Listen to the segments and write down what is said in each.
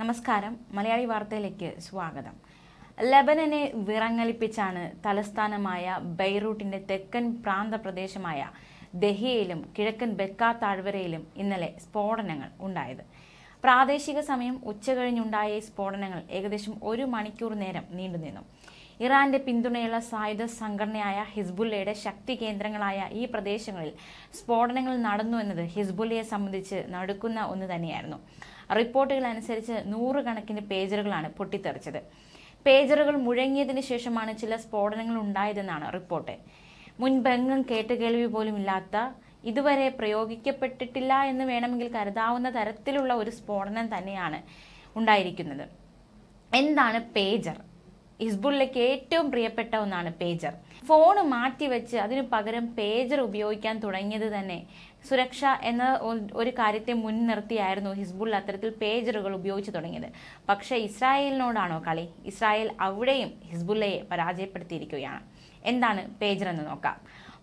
നമസ്കാരം മലയാളി വാർത്തയിലേക്ക് സ്വാഗതം ലബനനെ വിറങ്ങലിപ്പിച്ചാണ് തലസ്ഥാനമായ ബൈറൂട്ടിന്റെ തെക്കൻ പ്രദേശമായ ദഹിയയിലും കിഴക്കൻ ബെക്കാ താഴ്വരയിലും ഇന്നലെ സ്ഫോടനങ്ങൾ ഉണ്ടായത് പ്രാദേശിക സമയം ഉച്ചകഴിഞ്ഞുണ്ടായ സ്ഫോടനങ്ങൾ ഏകദേശം ഒരു മണിക്കൂർ നേരം നീണ്ടുനിന്നു ഇറാന്റെ പിന്തുണയുള്ള സായുധ സംഘടനയായ ഹിസ്ബുല്ലയുടെ ശക്തി കേന്ദ്രങ്ങളായ ഈ പ്രദേശങ്ങളിൽ സ്ഫോടനങ്ങൾ നടന്നു എന്നത് ഹിസ്ബുല്ലയെ സംബന്ധിച്ച് നടക്കുന്ന ഒന്ന് തന്നെയായിരുന്നു റിപ്പോർട്ടുകൾ അനുസരിച്ച് നൂറുകണക്കിന് പേജറുകളാണ് പൊട്ടിത്തെറിച്ചത് പേജറുകൾ മുഴങ്ങിയതിന് ശേഷമാണ് ചില സ്ഫോടനങ്ങൾ ഉണ്ടായതെന്നാണ് റിപ്പോർട്ട് മുൻപെങ്ങും കേട്ടുകേൾവി പോലും ഇല്ലാത്ത ഇതുവരെ പ്രയോഗിക്കപ്പെട്ടിട്ടില്ല എന്ന് വേണമെങ്കിൽ കരുതാവുന്ന തരത്തിലുള്ള ഒരു സ്ഫോടനം തന്നെയാണ് ഉണ്ടായിരിക്കുന്നത് എന്താണ് പേജർ ഹിസ്ബുള്ളയ്ക്ക് ഏറ്റവും പ്രിയപ്പെട്ട ഒന്നാണ് പേജർ ഫോൺ മാറ്റിവെച്ച് അതിനു പകരം പേജർ ഉപയോഗിക്കാൻ തുടങ്ങിയത് തന്നെ സുരക്ഷ എന്ന ഒരു കാര്യത്തെ മുൻനിർത്തിയായിരുന്നു ഹിസ്ബുൾ അത്തരത്തിൽ പേജറുകൾ ഉപയോഗിച്ചു തുടങ്ങിയത് പക്ഷേ ഇസ്രായേലിനോടാണോ കളി ഇസ്രായേൽ അവിടെയും ഹിസ്ബുള്ളയെ പരാജയപ്പെടുത്തിയിരിക്കുകയാണ് എന്താണ് പേജർ എന്ന് നോക്കാം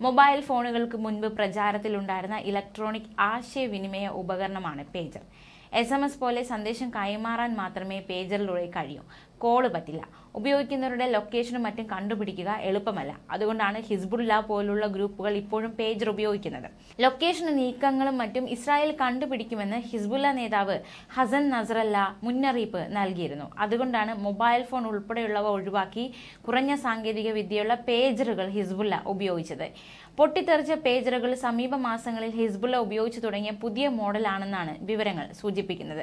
മൊബൈൽ ഫോണുകൾക്ക് മുൻപ് പ്രചാരത്തിലുണ്ടായിരുന്ന ഇലക്ട്രോണിക് ആശയവിനിമയ ഉപകരണമാണ് പേജർ എസ് എം എസ് പോലെ സന്ദേശം കൈമാറാൻ മാത്രമേ പേജറിലൂടെ കഴിയൂ കോള് പറ്റില്ല ഉപയോഗിക്കുന്നവരുടെ ലൊക്കേഷനും മറ്റും കണ്ടുപിടിക്കുക എളുപ്പമല്ല അതുകൊണ്ടാണ് ഹിസ്ബുല്ല പോലുള്ള ഗ്രൂപ്പുകൾ ഇപ്പോഴും പേജർ ഉപയോഗിക്കുന്നത് ലൊക്കേഷൻ നീക്കങ്ങളും മറ്റും ഇസ്രായേൽ കണ്ടുപിടിക്കുമെന്ന് ഹിസ്ബുല്ല നേതാവ് ഹസൻ നസറല്ല മുന്നറിയിപ്പ് നൽകിയിരുന്നു അതുകൊണ്ടാണ് മൊബൈൽ ഫോൺ ഉൾപ്പെടെയുള്ളവ ഒഴിവാക്കി കുറഞ്ഞ സാങ്കേതിക വിദ്യയുള്ള പേജറുകൾ ഹിസ്ബുല്ല ഉപയോഗിച്ചത് പൊട്ടിത്തെറിച്ച പേജറുകൾ സമീപ മാസങ്ങളിൽ ഹിസ്ബുല്ല ഉപയോഗിച്ചു തുടങ്ങിയ പുതിയ മോഡലാണെന്നാണ് വിവരങ്ങൾ സൂചിപ്പിക്കുന്നത്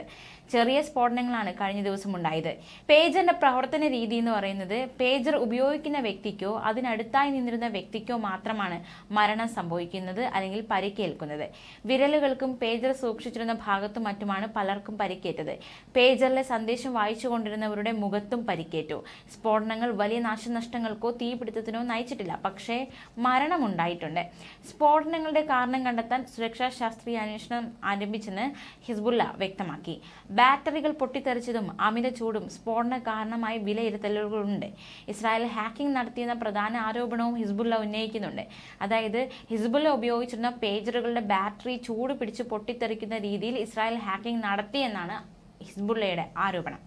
ചെറിയ സ്ഫോടനങ്ങളാണ് കഴിഞ്ഞ ദിവസം ഉണ്ടായത് പേജറിന്റെ പ്രവർത്തന രീതി എന്ന് പറയുന്നത് പേജർ ഉപയോഗിക്കുന്ന വ്യക്തിക്കോ അതിനടുത്തായി നിന്നിരുന്ന വ്യക്തിക്കോ മാത്രമാണ് മരണം സംഭവിക്കുന്നത് അല്ലെങ്കിൽ പരിക്കേൽക്കുന്നത് വിരലുകൾക്കും പേജർ സൂക്ഷിച്ചിരുന്ന ഭാഗത്തും മറ്റുമാണ് പലർക്കും പരിക്കേറ്റത് പേജറിലെ സന്ദേശം വായിച്ചുകൊണ്ടിരുന്നവരുടെ മുഖത്തും പരിക്കേറ്റു സ്ഫോടനങ്ങൾ വലിയ നാശനഷ്ടങ്ങൾക്കോ തീപിടുത്തത്തിനോ നയിച്ചിട്ടില്ല പക്ഷേ മരണമുണ്ടായിട്ടുണ്ട് സ്ഫോടനങ്ങളുടെ കാരണം കണ്ടെത്താൻ സുരക്ഷാ ശാസ്ത്രീയ അന്വേഷണം ആരംഭിച്ചെന്ന് ഹിസ്ബുല്ല വ്യക്തമാക്കി ബാറ്ററികൾ പൊട്ടിത്തെറിച്ചതും അമിത ചൂടും സ്ഫോടന കാരണമായി വിലയിരുത്തി തെളിവുകളുണ്ട് ഇസ്രായേൽ ഹാക്കിംഗ് നടത്തിയെന്ന പ്രധാന ആരോപണവും ഹിസ്ബുള്ള ഉന്നയിക്കുന്നുണ്ട് അതായത് ഹിസ്ബുള്ള ഉപയോഗിച്ചിരുന്ന പേജറുകളുടെ ബാറ്ററി ചൂട് പിടിച്ച് പൊട്ടിത്തെറിക്കുന്ന രീതിയിൽ ഇസ്രായേൽ ഹാക്കിംഗ് നടത്തിയെന്നാണ് ഹിസ്ബുള്ളയുടെ ആരോപണം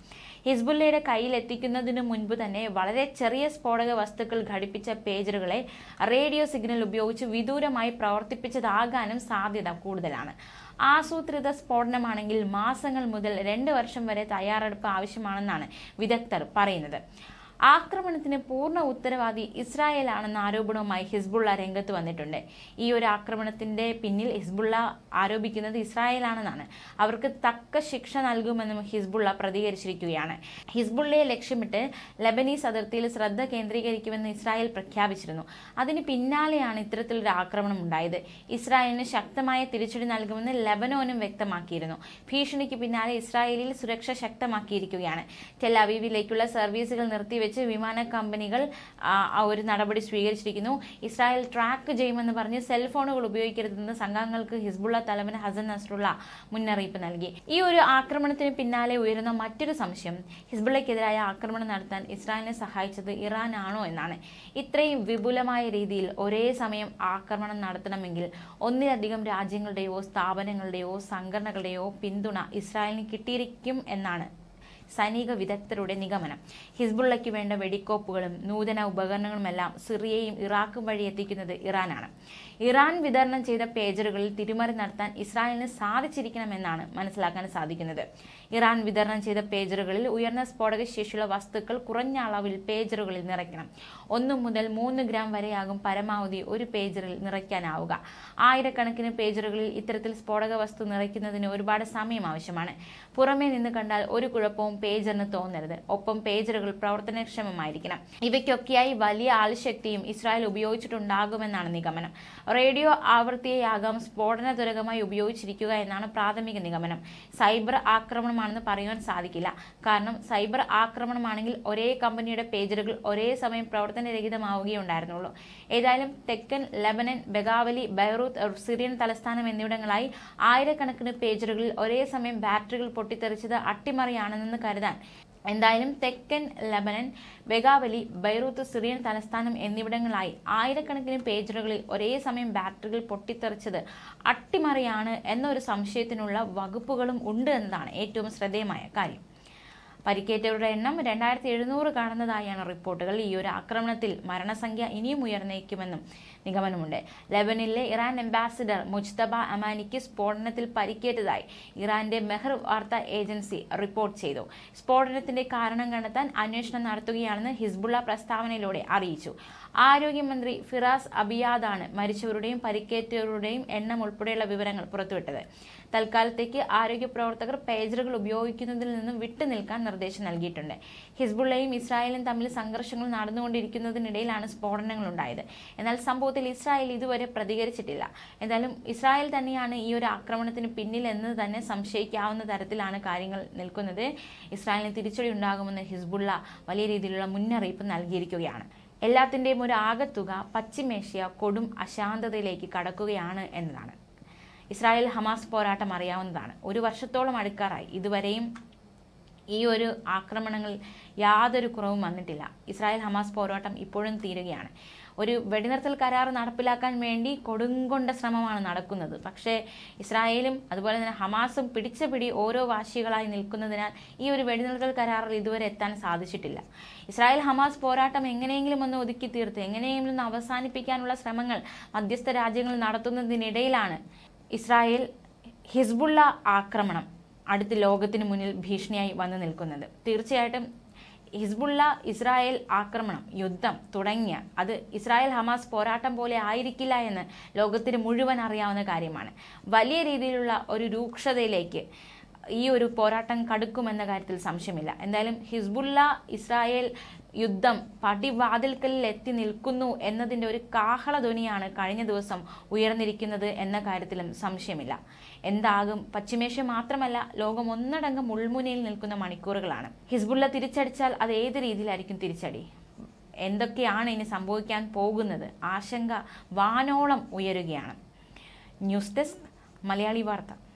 ഹിസ്ബുല്ലയുടെ കയ്യിലെത്തിക്കുന്നതിനു മുൻപ് തന്നെ വളരെ ചെറിയ സ്ഫോടക വസ്തുക്കൾ ഘടിപ്പിച്ച പേജറുകളെ റേഡിയോ സിഗ്നൽ ഉപയോഗിച്ച് വിദൂരമായി പ്രവർത്തിപ്പിച്ചതാകാനും സാധ്യത കൂടുതലാണ് ആസൂത്രിത സ്ഫോടനമാണെങ്കിൽ മാസങ്ങൾ മുതൽ രണ്ട് വർഷം വരെ തയ്യാറെടുപ്പ് ആവശ്യമാണെന്നാണ് വിദഗ്ധർ പറയുന്നത് ആക്രമണത്തിന് പൂർണ്ണ ഉത്തരവാദി ഇസ്രായേൽ ആണെന്ന ആരോപണവുമായി ഹിസ്ബുള്ള രംഗത്ത് വന്നിട്ടുണ്ട് ഈ ഒരു ആക്രമണത്തിന്റെ പിന്നിൽ ഹിസ്ബുള്ള ആരോപിക്കുന്നത് ആണെന്നാണ് അവർക്ക് തക്ക ശിക്ഷ നൽകുമെന്നും ഹിസ്ബുള്ള പ്രതികരിച്ചിരിക്കുകയാണ് ഹിസ്ബുള്ളയെ ലക്ഷ്യമിട്ട് ലബനീസ് അതിർത്തിയിൽ ശ്രദ്ധ കേന്ദ്രീകരിക്കുമെന്ന് ഇസ്രായേൽ പ്രഖ്യാപിച്ചിരുന്നു അതിന് പിന്നാലെയാണ് ഇത്തരത്തിലൊരു ആക്രമണം ഉണ്ടായത് ഇസ്രായേലിന് ശക്തമായ തിരിച്ചടി നൽകുമെന്ന് ലബനോനും വ്യക്തമാക്കിയിരുന്നു ഭീഷണിക്ക് പിന്നാലെ ഇസ്രായേലിൽ സുരക്ഷ ശക്തമാക്കിയിരിക്കുകയാണ് ടെലാവീവിലേക്കുള്ള സർവീസുകൾ നിർത്തി വെച്ച് വിമാന കമ്പനികൾ ഒരു നടപടി സ്വീകരിച്ചിരിക്കുന്നു ഇസ്രായേൽ ട്രാക്ക് ചെയ്യുമെന്ന് പറഞ്ഞ് സെൽഫോണുകൾ ഉപയോഗിക്കരുതെന്ന് സംഘങ്ങൾക്ക് ഹിസ്ബുള്ള തലവൻ ഹസൻ നസ്റുള്ള മുന്നറിയിപ്പ് നൽകി ഈ ഒരു ആക്രമണത്തിന് പിന്നാലെ ഉയരുന്ന മറ്റൊരു സംശയം ഹിസ്ബുള്ളയ്ക്കെതിരായ ആക്രമണം നടത്താൻ ഇസ്രായേലിനെ സഹായിച്ചത് ഇറാൻ ആണോ എന്നാണ് ഇത്രയും വിപുലമായ രീതിയിൽ ഒരേ സമയം ആക്രമണം നടത്തണമെങ്കിൽ ഒന്നിലധികം രാജ്യങ്ങളുടെയോ സ്ഥാപനങ്ങളുടെയോ സംഘടനകളുടെയോ പിന്തുണ ഇസ്രായേലിന് കിട്ടിയിരിക്കും എന്നാണ് സൈനിക വിദഗ്ധരുടെ നിഗമനം ഹിസ്ബുള്ളയ്ക്ക് വേണ്ട വെടിക്കോപ്പുകളും നൂതന ഉപകരണങ്ങളുമെല്ലാം സിറിയയും ഇറാഖും വഴി എത്തിക്കുന്നത് ഇറാനാണ് ഇറാൻ വിതരണം ചെയ്ത പേജറുകളിൽ തിരിമറി നടത്താൻ ഇസ്രായേലിന് സാധിച്ചിരിക്കണമെന്നാണ് മനസ്സിലാക്കാൻ സാധിക്കുന്നത് ഇറാൻ വിതരണം ചെയ്ത പേജറുകളിൽ ഉയർന്ന സ്ഫോടക ശേഷിയുള്ള വസ്തുക്കൾ കുറഞ്ഞ അളവിൽ പേജറുകളിൽ നിറയ്ക്കണം ഒന്നു മുതൽ മൂന്ന് ഗ്രാം വരെയാകും പരമാവധി ഒരു പേജറിൽ നിറയ്ക്കാനാവുക ആയിരക്കണക്കിന് പേജറുകളിൽ ഇത്തരത്തിൽ സ്ഫോടക വസ്തു നിറയ്ക്കുന്നതിന് ഒരുപാട് സമയം ആവശ്യമാണ് പുറമേ നിന്ന് കണ്ടാൽ ഒരു കുഴപ്പവും പേജറിന് തോന്നരുത് ഒപ്പം പേജറുകൾ പ്രവർത്തനക്ഷമമായിരിക്കണം ഇവയ്ക്കൊക്കെയായി വലിയ ആൾശക്തിയും ഇസ്രായേൽ ഉപയോഗിച്ചിട്ടുണ്ടാകുമെന്നാണ് നിഗമനം റേഡിയോ ആവൃത്തിയെയാകാം സ്ഫോടന തുരകമായി ഉപയോഗിച്ചിരിക്കുക എന്നാണ് പ്രാഥമിക നിഗമനം സൈബർ ആക്രമണമാണെന്ന് പറയുവാൻ സാധിക്കില്ല കാരണം സൈബർ ആക്രമണമാണെങ്കിൽ ഒരേ കമ്പനിയുടെ പേജറുകൾ ഒരേ സമയം പ്രവർത്തനരഹിതമാവുകയുണ്ടായിരുന്നുള്ളൂ ഏതായാലും തെക്കൻ ലെബനൻ ബഗാവലി ബൈറൂത്ത് സിറിയൻ തലസ്ഥാനം എന്നിവിടങ്ങളായി ആയിരക്കണക്കിന് പേജറുകളിൽ ഒരേ സമയം ബാറ്ററികൾ പൊട്ടിത്തെറിച്ചത് അട്ടിമറിയാണെന്ന് കരുതാൻ എന്തായാലും തെക്കൻ ലബനൻ ബെഗാവലി ബൈറൂത്ത് സിറിയൻ തലസ്ഥാനം എന്നിവിടങ്ങളായി ആയിരക്കണക്കിന് പേജറുകളിൽ ഒരേ സമയം ബാറ്ററികൾ പൊട്ടിത്തെറിച്ചത് അട്ടിമറിയാണ് എന്നൊരു സംശയത്തിനുള്ള വകുപ്പുകളും ഉണ്ട് എന്നതാണ് ഏറ്റവും ശ്രദ്ധേയമായ കാര്യം പരിക്കേറ്റവരുടെ എണ്ണം രണ്ടായിരത്തി എഴുന്നൂറ് കാണുന്നതായാണ് റിപ്പോർട്ടുകൾ ഈ ഒരു ആക്രമണത്തിൽ മരണസംഖ്യ ഇനിയും ഉയർന്നേക്കുമെന്നും നിഗമനമുണ്ട് ലെബനിലെ ഇറാൻ അംബാസിഡർ മുജ്തബ അമാനിക്ക് സ്ഫോടനത്തിൽ പരിക്കേറ്റതായി ഇറാന്റെ മെഹർ വാർത്താ ഏജൻസി റിപ്പോർട്ട് ചെയ്തു സ്ഫോടനത്തിന്റെ കാരണം കണ്ടെത്താൻ അന്വേഷണം നടത്തുകയാണെന്ന് ഹിസ്ബുള്ള പ്രസ്താവനയിലൂടെ അറിയിച്ചു ആരോഗ്യമന്ത്രി ഫിറാസ് അബിയാദാണ് മരിച്ചവരുടെയും പരിക്കേറ്റവരുടെയും എണ്ണം ഉൾപ്പെടെയുള്ള വിവരങ്ങൾ പുറത്തുവിട്ടത് തൽക്കാലത്തേക്ക് ആരോഗ്യ പ്രവർത്തകർ പേജറുകൾ ഉപയോഗിക്കുന്നതിൽ നിന്നും വിട്ടുനിൽക്കാൻ നിർദ്ദേശം നൽകിയിട്ടുണ്ട് ഹിസ്ബുള്ളയും ഇസ്രായേലും തമ്മിൽ സംഘർഷങ്ങൾ നടന്നുകൊണ്ടിരിക്കുന്നതിനിടയിലാണ് ഉണ്ടായത് എന്നാൽ സംഭവത്തിൽ ഇസ്രായേൽ ഇതുവരെ പ്രതികരിച്ചിട്ടില്ല എന്തായാലും ഇസ്രായേൽ തന്നെയാണ് ഈ ഒരു ആക്രമണത്തിന് പിന്നിൽ എന്ന് തന്നെ സംശയിക്കാവുന്ന തരത്തിലാണ് കാര്യങ്ങൾ നിൽക്കുന്നത് ഇസ്രായേലിന് തിരിച്ചടി ഉണ്ടാകുമെന്ന് ഹിസ്ബുള്ള വലിയ രീതിയിലുള്ള മുന്നറിയിപ്പ് നൽകിയിരിക്കുകയാണ് എല്ലാത്തിൻ്റെയും ഒരു ആകത്തുക പശ്ചിമേഷ്യ കൊടും അശാന്തതയിലേക്ക് കടക്കുകയാണ് എന്നതാണ് ഇസ്രായേൽ ഹമാസ് പോരാട്ടം അറിയാവുന്നതാണ് ഒരു വർഷത്തോളം അടുക്കാറായി ഇതുവരെയും ഈ ഒരു ആക്രമണങ്ങളിൽ യാതൊരു കുറവും വന്നിട്ടില്ല ഇസ്രായേൽ ഹമാസ് പോരാട്ടം ഇപ്പോഴും തീരുകയാണ് ഒരു വെടിനിർത്തൽ കരാർ നടപ്പിലാക്കാൻ വേണ്ടി കൊടുങ്കൊണ്ട ശ്രമമാണ് നടക്കുന്നത് പക്ഷേ ഇസ്രായേലും അതുപോലെ തന്നെ ഹമാസും പിടിച്ച പിടി ഓരോ വാശികളായി നിൽക്കുന്നതിനാൽ ഈ ഒരു വെടിനിർത്തൽ കരാറിൽ ഇതുവരെ എത്താൻ സാധിച്ചിട്ടില്ല ഇസ്രായേൽ ഹമാസ് പോരാട്ടം എങ്ങനെയെങ്കിലും ഒന്ന് ഒതുക്കി തീർത്ത് എങ്ങനെയെങ്കിലും ഒന്ന് അവസാനിപ്പിക്കാനുള്ള ശ്രമങ്ങൾ മധ്യസ്ഥ രാജ്യങ്ങൾ നടത്തുന്നതിനിടയിലാണ് ഇസ്രായേൽ ഹിസ്ബുള്ള ആക്രമണം അടുത്ത ലോകത്തിന് മുന്നിൽ ഭീഷണിയായി വന്നു നിൽക്കുന്നത് തീർച്ചയായിട്ടും ഹിസ്ബുള്ള ഇസ്രായേൽ ആക്രമണം യുദ്ധം തുടങ്ങിയ അത് ഇസ്രായേൽ ഹമാസ് പോരാട്ടം പോലെ ആയിരിക്കില്ല എന്ന് ലോകത്തിന് മുഴുവൻ അറിയാവുന്ന കാര്യമാണ് വലിയ രീതിയിലുള്ള ഒരു രൂക്ഷതയിലേക്ക് ഈ ഒരു പോരാട്ടം കടുക്കുമെന്ന കാര്യത്തിൽ സംശയമില്ല എന്തായാലും ഹിസ്ബുള്ള ഇസ്രായേൽ യുദ്ധം പടിവാതിൽക്കലിൽ എത്തി നിൽക്കുന്നു എന്നതിൻ്റെ ഒരു കാഹള ധ്വനിയാണ് കഴിഞ്ഞ ദിവസം ഉയർന്നിരിക്കുന്നത് എന്ന കാര്യത്തിലും സംശയമില്ല എന്താകും പശ്ചിമേഷ്യ മാത്രമല്ല ലോകം ഒന്നടങ്കം മുൾമുനയിൽ നിൽക്കുന്ന മണിക്കൂറുകളാണ് ഹിസ്ബുള്ള തിരിച്ചടിച്ചാൽ അത് ഏത് രീതിയിലായിരിക്കും തിരിച്ചടി എന്തൊക്കെയാണ് ഇനി സംഭവിക്കാൻ പോകുന്നത് ആശങ്ക വാനോളം ഉയരുകയാണ് ന്യൂസ് ഡെസ്ക് മലയാളി വാർത്ത